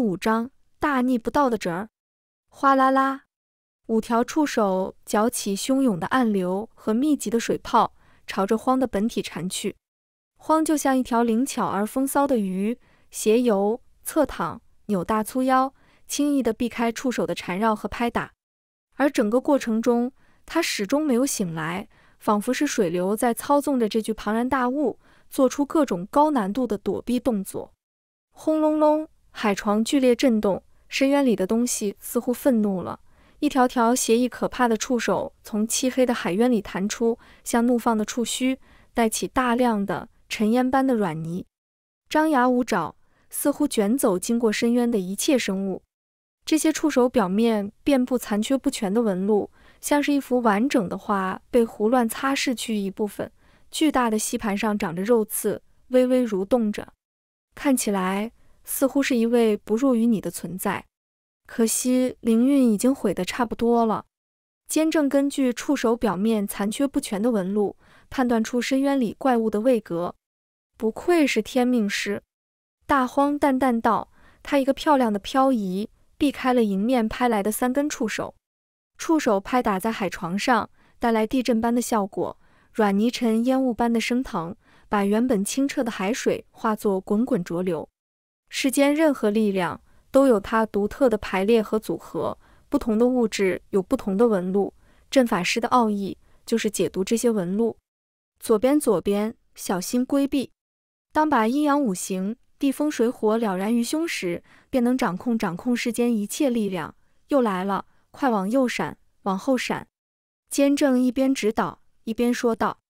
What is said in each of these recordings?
第五章大逆不道的侄儿，哗啦啦，五条触手搅起汹涌的暗流和密集的水泡，朝着荒的本体缠去。荒就像一条灵巧而风骚的鱼，斜游、侧躺、扭大粗腰，轻易地避开触手的缠绕和拍打。而整个过程中，他始终没有醒来，仿佛是水流在操纵着这具庞然大物，做出各种高难度的躲避动作。轰隆隆。海床剧烈震动，深渊里的东西似乎愤怒了。一条条邪异可怕的触手从漆黑的海渊里弹出，像怒放的触须，带起大量的尘烟般的软泥，张牙舞爪，似乎卷走经过深渊的一切生物。这些触手表面遍布残缺不全的纹路，像是一幅完整的画被胡乱擦拭去一部分。巨大的吸盘上长着肉刺，微微蠕动着，看起来。似乎是一位不弱于你的存在，可惜灵韵已经毁得差不多了。坚正根据触手表面残缺不全的纹路，判断出深渊里怪物的位格。不愧是天命师，大荒淡淡道。他一个漂亮的漂移，避开了迎面拍来的三根触手。触手拍打在海床上，带来地震般的效果，软泥尘烟雾般的升腾，把原本清澈的海水化作滚滚浊流。世间任何力量都有它独特的排列和组合，不同的物质有不同的纹路。阵法师的奥义就是解读这些纹路。左边，左边，小心规避。当把阴阳五行、地风水火了然于胸时，便能掌控掌控世间一切力量。又来了，快往右闪，往后闪。监正一边指导，一边说道：“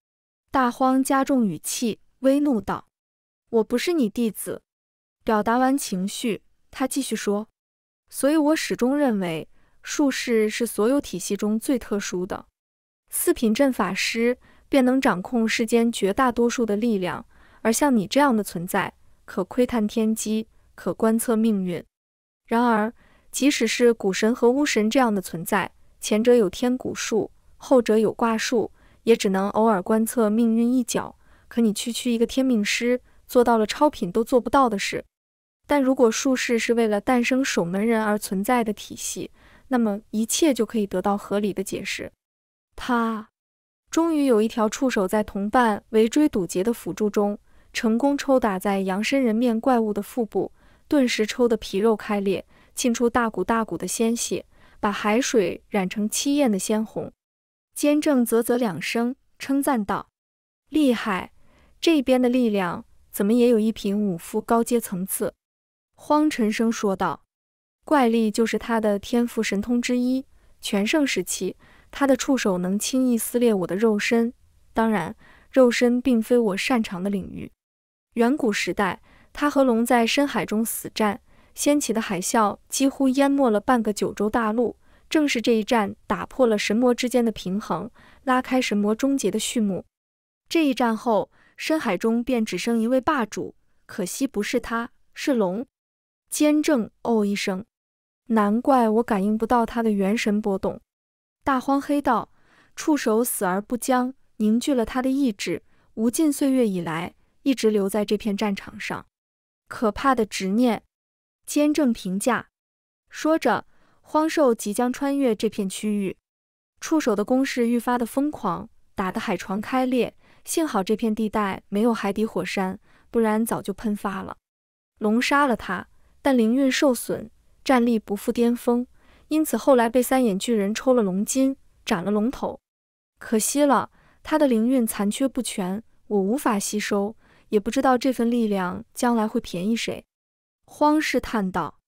大荒加重语气，微怒道：‘我不是你弟子。’”表达完情绪，他继续说：“所以我始终认为术士是所有体系中最特殊的。四品阵法师便能掌控世间绝大多数的力量，而像你这样的存在，可窥探天机，可观测命运。然而，即使是古神和巫神这样的存在，前者有天古术，后者有卦术，也只能偶尔观测命运一角。可你区区一个天命师，做到了超品都做不到的事。”但如果术士是为了诞生守门人而存在的体系，那么一切就可以得到合理的解释。他终于有一条触手在同伴围追堵截的辅助中，成功抽打在羊身人面怪物的腹部，顿时抽得皮肉开裂，沁出大股大股的鲜血，把海水染成七艳的鲜红。监正啧啧两声称赞道：“厉害，这边的力量怎么也有一品武夫高阶层次。”荒沉声说道：“怪力就是他的天赋神通之一。全盛时期，他的触手能轻易撕裂我的肉身。当然，肉身并非我擅长的领域。远古时代，他和龙在深海中死战，掀起的海啸几乎淹没了半个九州大陆。正是这一战，打破了神魔之间的平衡，拉开神魔终结的序幕。这一战后，深海中便只剩一位霸主，可惜不是他，是龙。”监正哦一声，难怪我感应不到他的元神波动。大荒黑道触手死而不僵，凝聚了他的意志，无尽岁月以来一直留在这片战场上，可怕的执念。监正评价，说着，荒兽即将穿越这片区域，触手的攻势愈发的疯狂，打得海床开裂。幸好这片地带没有海底火山，不然早就喷发了。龙杀了他。但灵韵受损，战力不复巅峰，因此后来被三眼巨人抽了龙筋，斩了龙头。可惜了，他的灵韵残缺不全，我无法吸收，也不知道这份力量将来会便宜谁。荒氏叹道：“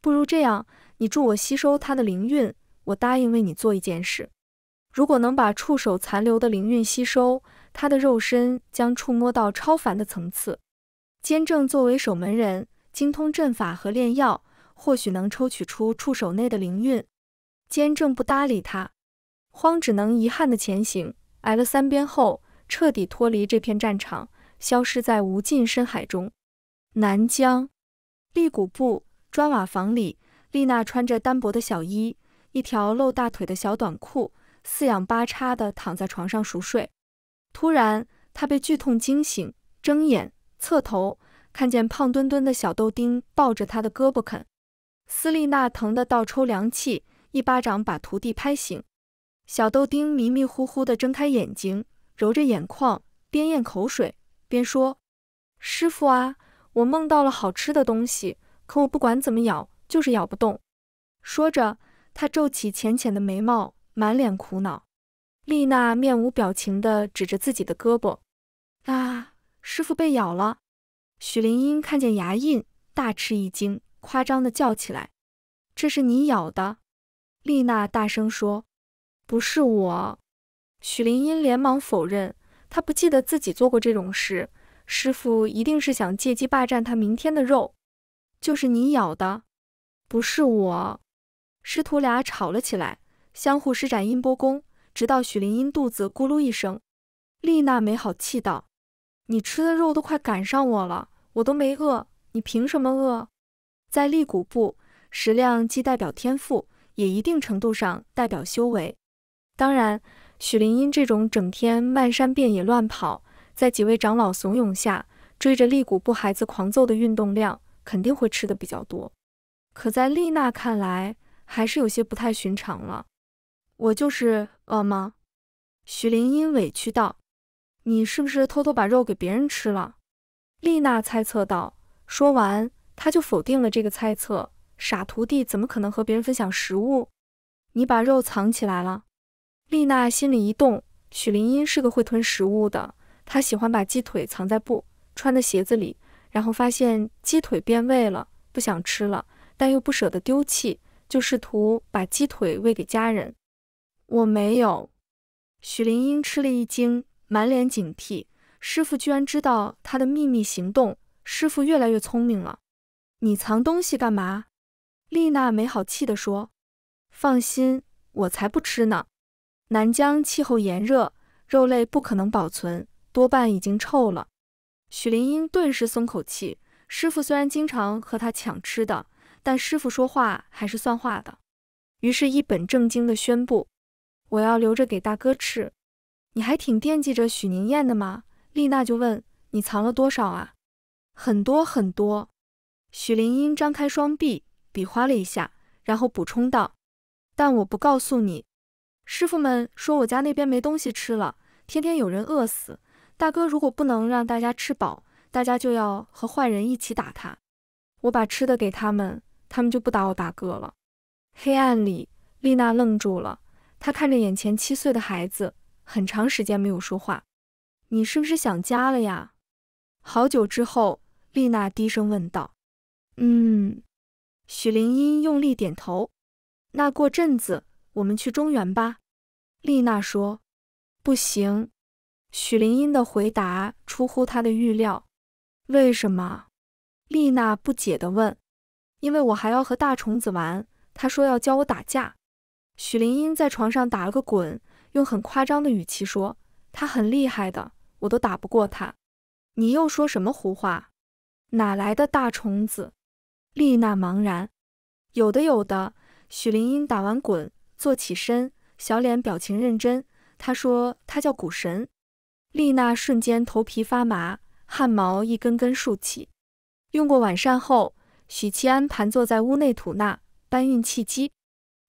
不如这样，你助我吸收他的灵韵，我答应为你做一件事。如果能把触手残留的灵韵吸收，他的肉身将触摸到超凡的层次。”监正作为守门人。精通阵法和炼药，或许能抽取出触手内的灵韵。坚正不搭理他，荒只能遗憾的前行。挨了三鞭后，彻底脱离这片战场，消失在无尽深海中。南疆，立古部砖瓦房里，丽娜穿着单薄的小衣，一条露大腿的小短裤，四仰八叉的躺在床上熟睡。突然，她被剧痛惊醒，睁眼，侧头。看见胖墩墩的小豆丁抱着他的胳膊啃，斯丽娜疼得倒抽凉气，一巴掌把徒弟拍醒。小豆丁迷迷糊糊地睁开眼睛，揉着眼眶，边咽口水边说：“师傅啊，我梦到了好吃的东西，可我不管怎么咬，就是咬不动。”说着，他皱起浅浅的眉毛，满脸苦恼。丽娜面无表情地指着自己的胳膊：“啊，师傅被咬了。”许灵英看见牙印，大吃一惊，夸张的叫起来：“这是你咬的！”丽娜大声说：“不是我！”许灵英连忙否认，她不记得自己做过这种事。师傅一定是想借机霸占她明天的肉。就是你咬的，不是我！师徒俩吵了起来，相互施展音波功，直到许灵英肚子咕噜一声，丽娜没好气道。你吃的肉都快赶上我了，我都没饿，你凭什么饿？在利古部，食量既代表天赋，也一定程度上代表修为。当然，许灵英这种整天漫山遍野乱跑，在几位长老怂恿下追着利古部孩子狂揍的运动量，肯定会吃的比较多。可在丽娜看来，还是有些不太寻常了。我就是饿吗？许灵英委屈道。你是不是偷偷把肉给别人吃了？丽娜猜测道。说完，她就否定了这个猜测。傻徒弟怎么可能和别人分享食物？你把肉藏起来了。丽娜心里一动。许林英是个会吞食物的，她喜欢把鸡腿藏在布穿的鞋子里，然后发现鸡腿变味了，不想吃了，但又不舍得丢弃，就试图把鸡腿喂给家人。我没有。许林英吃了一惊。满脸警惕，师傅居然知道他的秘密行动，师傅越来越聪明了。你藏东西干嘛？丽娜没好气地说：“放心，我才不吃呢。南疆气候炎热，肉类不可能保存，多半已经臭了。”许林英顿时松口气，师傅虽然经常和他抢吃的，但师傅说话还是算话的。于是，一本正经地宣布：“我要留着给大哥吃。”你还挺惦记着许宁燕的吗？丽娜就问：“你藏了多少啊？”很多很多。许灵英张开双臂比划了一下，然后补充道：“但我不告诉你。师傅们说我家那边没东西吃了，天天有人饿死。大哥如果不能让大家吃饱，大家就要和坏人一起打他。我把吃的给他们，他们就不打我大哥了。”黑暗里，丽娜愣住了，她看着眼前七岁的孩子。很长时间没有说话，你是不是想家了呀？好久之后，丽娜低声问道：“嗯。”许灵英用力点头。那过阵子我们去中原吧？丽娜说：“不行。”许灵英的回答出乎她的预料。“为什么？”丽娜不解地问。“因为我还要和大虫子玩，他说要教我打架。”许灵英在床上打了个滚。用很夸张的语气说：“他很厉害的，我都打不过他。”你又说什么胡话？哪来的大虫子？丽娜茫然。有的，有的。许灵英打完滚，坐起身，小脸表情认真。他说：“他叫古神。”丽娜瞬间头皮发麻，汗毛一根根竖起。用过晚膳后，许七安盘坐在屋内吐纳，搬运气机。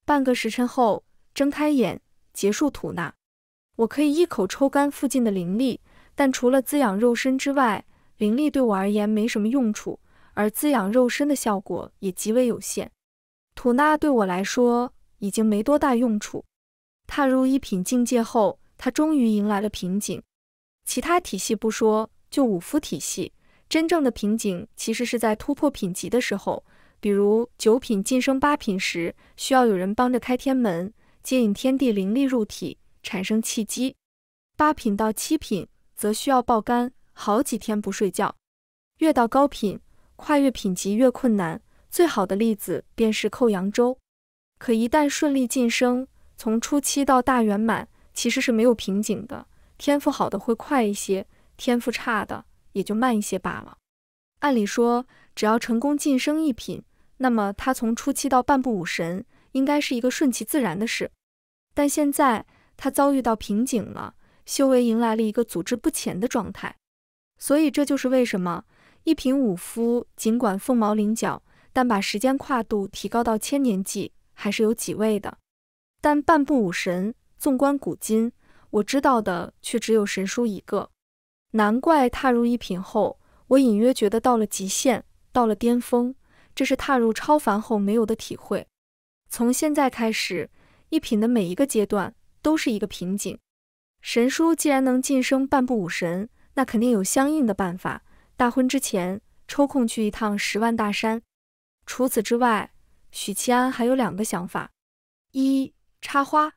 半个时辰后，睁开眼。结束吐纳，我可以一口抽干附近的灵力，但除了滋养肉身之外，灵力对我而言没什么用处，而滋养肉身的效果也极为有限。吐纳对我来说已经没多大用处。踏入一品境界后，他终于迎来了瓶颈。其他体系不说，就武夫体系，真正的瓶颈其实是在突破品级的时候，比如九品晋升八品时，需要有人帮着开天门。接引天地灵力入体，产生契机。八品到七品则需要爆肝，好几天不睡觉。越到高品，跨越品级越困难。最好的例子便是寇扬州。可一旦顺利晋升，从初期到大圆满，其实是没有瓶颈的。天赋好的会快一些，天赋差的也就慢一些罢了。按理说，只要成功晋升一品，那么他从初期到半步武神。应该是一个顺其自然的事，但现在他遭遇到瓶颈了，修为迎来了一个组织不前的状态，所以这就是为什么一品武夫尽管凤毛麟角，但把时间跨度提高到千年纪还是有几位的。但半步武神，纵观古今，我知道的却只有神书一个。难怪踏入一品后，我隐约觉得到了极限，到了巅峰，这是踏入超凡后没有的体会。从现在开始，一品的每一个阶段都是一个瓶颈。神叔既然能晋升半步武神，那肯定有相应的办法。大婚之前抽空去一趟十万大山。除此之外，许七安还有两个想法：一插花，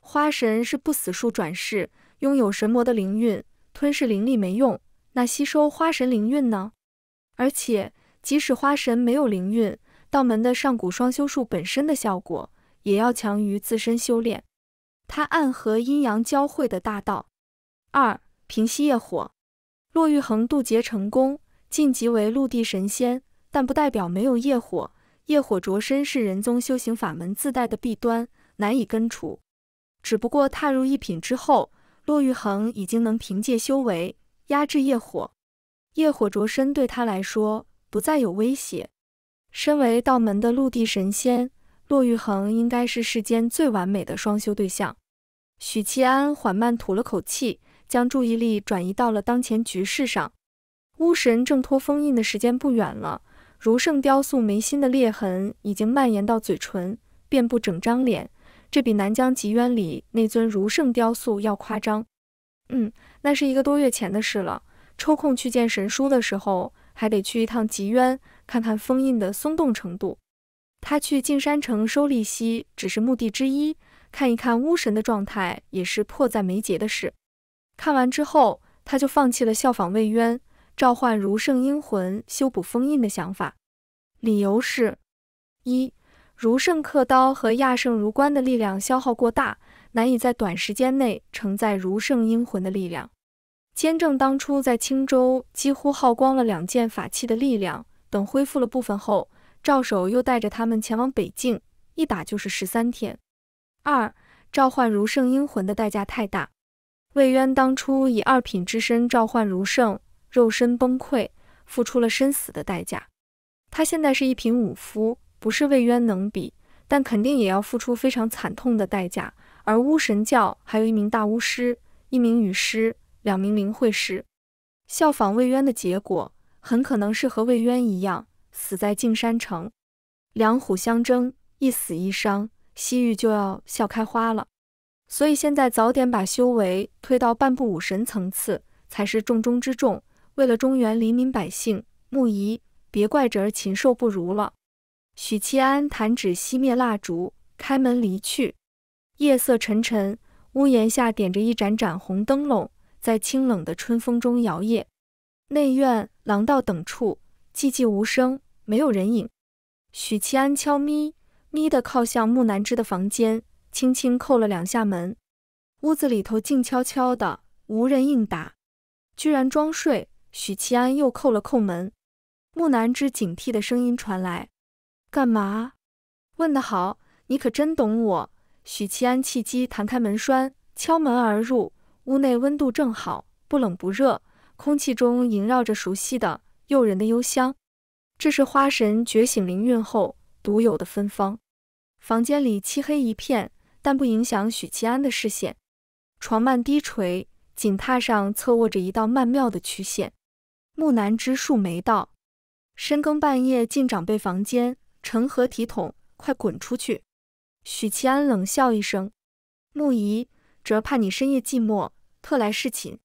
花神是不死树转世，拥有神魔的灵韵，吞噬灵力没用，那吸收花神灵韵呢？而且，即使花神没有灵韵，道门的上古双修术本身的效果也要强于自身修炼，它暗合阴阳交汇的大道。二平息业火，骆玉衡渡劫成功，晋级为陆地神仙，但不代表没有业火。业火灼身是人宗修行法门自带的弊端，难以根除。只不过踏入一品之后，骆玉衡已经能凭借修为压制业火，业火灼身对他来说不再有威胁。身为道门的陆地神仙，骆玉衡应该是世间最完美的双修对象。许七安缓慢吐了口气，将注意力转移到了当前局势上。巫神挣脱封印的时间不远了。如圣雕塑眉心的裂痕已经蔓延到嘴唇，遍布整张脸，这比南疆极渊里那尊如圣雕塑要夸张。嗯，那是一个多月前的事了。抽空去见神书的时候。还得去一趟极渊，看看封印的松动程度。他去净山城收利息只是目的之一，看一看巫神的状态也是迫在眉睫的事。看完之后，他就放弃了效仿魏渊召唤如圣英魂修补封印的想法，理由是：一，如圣刻刀和亚圣如棺的力量消耗过大，难以在短时间内承载如圣英魂的力量。监正当初在青州几乎耗光了两件法器的力量，等恢复了部分后，赵守又带着他们前往北境，一打就是十三天。二，召唤如圣英魂的代价太大。魏渊当初以二品之身召唤如圣，肉身崩溃，付出了生死的代价。他现在是一品武夫，不是魏渊能比，但肯定也要付出非常惨痛的代价。而巫神教还有一名大巫师，一名羽师。两名灵会师效仿魏渊的结果，很可能是和魏渊一样死在静山城。两虎相争，一死一伤，西域就要笑开花了。所以现在早点把修为推到半步武神层次才是重中之重。为了中原黎民百姓，木仪，别怪侄儿禽兽不如了。许七安弹指熄灭蜡烛，开门离去。夜色沉沉，屋檐下点着一盏盏红灯笼。在清冷的春风中摇曳，内院、廊道等处寂寂无声，没有人影。许七安悄咪咪地靠向木南枝的房间，轻轻叩了两下门。屋子里头静悄悄的，无人应答，居然装睡。许七安又扣了扣门，木南枝警惕的声音传来：“干嘛？”问得好，你可真懂我。许七安气机弹开门栓，敲门而入。屋内温度正好，不冷不热，空气中萦绕着熟悉的、诱人的幽香，这是花神觉醒灵韵后独有的芬芳。房间里漆黑一片，但不影响许七安的视线。床幔低垂，锦榻上侧卧着一道曼妙的曲线。木南枝树没到，深更半夜进长辈房间，成何体统？快滚出去！许七安冷笑一声。木姨，哲怕你深夜寂寞。特来侍寝。